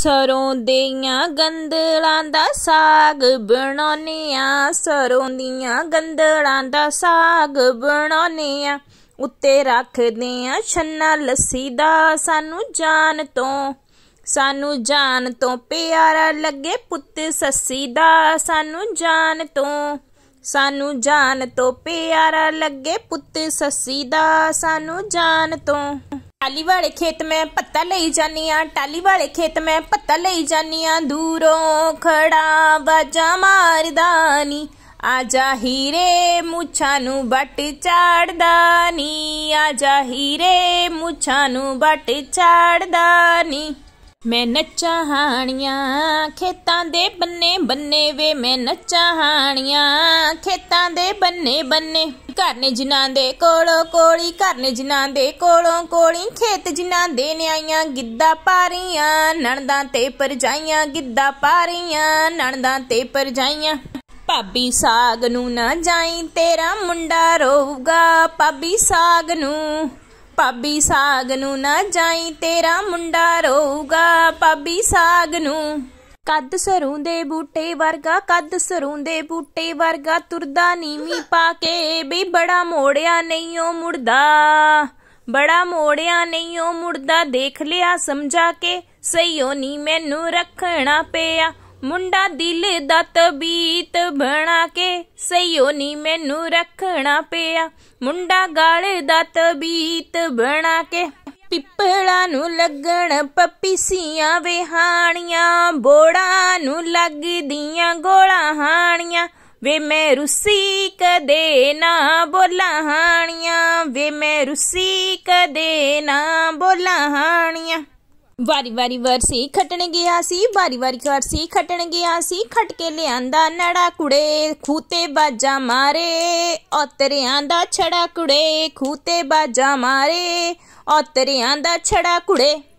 ਸਰੋਂ ਦੀਆਂ ਗੰਦਲਾਂ ਦਾ ਸਾਗ ਬਣਾਉਨੀਆ ਸਰੋਂ ਦੀਆਂ ਗੰਦਲਾਂ ਦਾ ਸਾਗ ਬਣਾਉਨੀਆ ਉੱਤੇ ਰੱਖਦੇ ਆ ਛੰਨਾ ਲੱਸੀ ਦਾ ਸਾਨੂੰ ਜਾਨ ਤੋਂ ਸਾਨੂੰ ਜਾਨ ਤੋਂ ਪਿਆਰਾ ਲੱਗੇ ਪੁੱਤ ਸੱਸੀ ਦਾ ਸਾਨੂੰ ਜਾਨ ਤੋਂ ਸਾਨੂੰ ਜਾਨ ਤੋਂ ਪਿਆਰਾ ਲੱਗੇ ਪੁੱਤ ਸੱਸੀ ਦਾ ਸਾਨੂੰ ਜਾਨ ਤੋਂ टाली वाले खेत में पत्ता ले जानी टाली वाले खेत में पत्ता ले जानी दूरों खड़ा बाजा मारदानी आ जा हीरे मुछा नु बट चाड़दानी आ जा हीरे मुछा नु बट चाड़दानी ਮੈਂ ਨੱਚਾ ਹਾਣੀਆਂ ਖੇਤਾਂ ਦੇ ਬੰਨੇ ਬੰਨੇ ਵੇ ਮੈਂ ਨੱਚਾ ਹਾਣੀਆਂ ਖੇਤਾਂ ਦੇ ਬੰਨੇ ਬੰਨੇ ਘਰ ਨੇ ਜਿਨ੍ਹਾਂ ਦੇ ਕੋਲੋਂ ਕੋਲੀ ਘਰ ਨੇ ਜਿਨ੍ਹਾਂ ਦੇ ਕੋਲੋਂ ਕੋਲੀ ਖੇਤ ਜਿਨ੍ਹਾਂ ਦੇ ਨਿਆਈਆਂ ਗਿੱਧਾ ਪਾਰੀਆਂ ਨਣਦਾਂ ਤੇ ਪਰਜਾਈਆਂ ਗਿੱਧਾ ਪਾਰੀਆਂ ਨਣਦਾਂ ਤੇ ਪਰਜਾਈਆਂ ਭਾਬੀ ਸਾਗ ਨੂੰ ਨਾ ਜਾਈ ਤੇਰਾ ਮੁੰਡਾ ਰੋਊਗਾ ਭਾਬੀ ਸਾਗ ਨੂੰ ਪਾਬੀ ਸਾਗ ਨੂੰ ਨਾ ਜਾਈ ਤੇਰਾ ਮੁੰਡਾ ਰੋਊਗਾ ਪਾਬੀ ਸਾਗ ਨੂੰ ਕੱਦ ਸਰੂੰਦੇ ਦੇ ਬੂਟੇ ਵਰਗਾ ਕੱਦ ਸਰੂੰਦੇ ਦੇ ਬੂਟੇ ਵਰਗਾ ਤੁਰਦਾ ਨੀਵੀਂ ਪਾ ਕੇ ਵੀ ਬੜਾ ਮੋੜਿਆ ਨਹੀਂ ਉਹ ਮੁੜਦਾ ਬੜਾ ਮੋੜਿਆ ਨਹੀਂ ਉਹ ਮੁੜਦਾ ਦੇਖ ਲਿਆ ਸਮਝਾ ਕੇ ਸਈਓ ਨਹੀਂ ਮੈਨੂੰ ਰੱਖਣਾ ਪਿਆ ਮੁੰਡਾ ਦਿਲ ਦਾ ਤਬੀਤ ਬਣਾ ਕੇ ਸਈਓ ਨਹੀਂ ਮੈਨੂੰ ਰੱਖਣਾ ਪਿਆ ਮੁੰਡਾ ਗਾਲ ਦਾ ਤਬੀਤ ਬਣਾ ਕੇ ਪਿੱਪਲਾ ਨੂੰ ਲੱਗਣ ਪਪੀਸੀਆਂ ਵਿਹਾਣੀਆਂ ਬੋੜਾ ਨੂੰ ਲੱਗਦੀਆਂ ਗੋਲਾ ਹਾਣੀਆਂ ਵੇ ਮੈਂ ਰੁੱਸੀ ਕਦੇ ਨਾ ਬੋਲਾ ਹਾਣੀਆਂ ਵੇ ਮੈਂ ਰੁੱਸੀ ਕਦੇ ਨਾ ਬੋਲਾ ਹਾਣੀਆਂ ਵਾਰੀ ਵਾਰੀ ਵਰਸੀ ਖਟਣ ਗਿਆ ਸੀ ਵਾਰੀ ਵਾਰੀ ਵਰਸੀ ਖਟਣ ਗਿਆ ਸੀ ਖਟ ਕੇ ਲਿਆਂਦਾ ਨੜਾ ਕੁੜੇ ਖੂਤੇ ਬਾਜਾ ਮਾਰੇ ਔਤਰਿਆਂ ਦਾ ਛੜਾ ਕੁੜੇ ਖੂਤੇ ਬਾਜਾ ਮਾਰੇ ਔਤਰਿਆਂ ਦਾ ਛੜਾ ਕੁੜੇ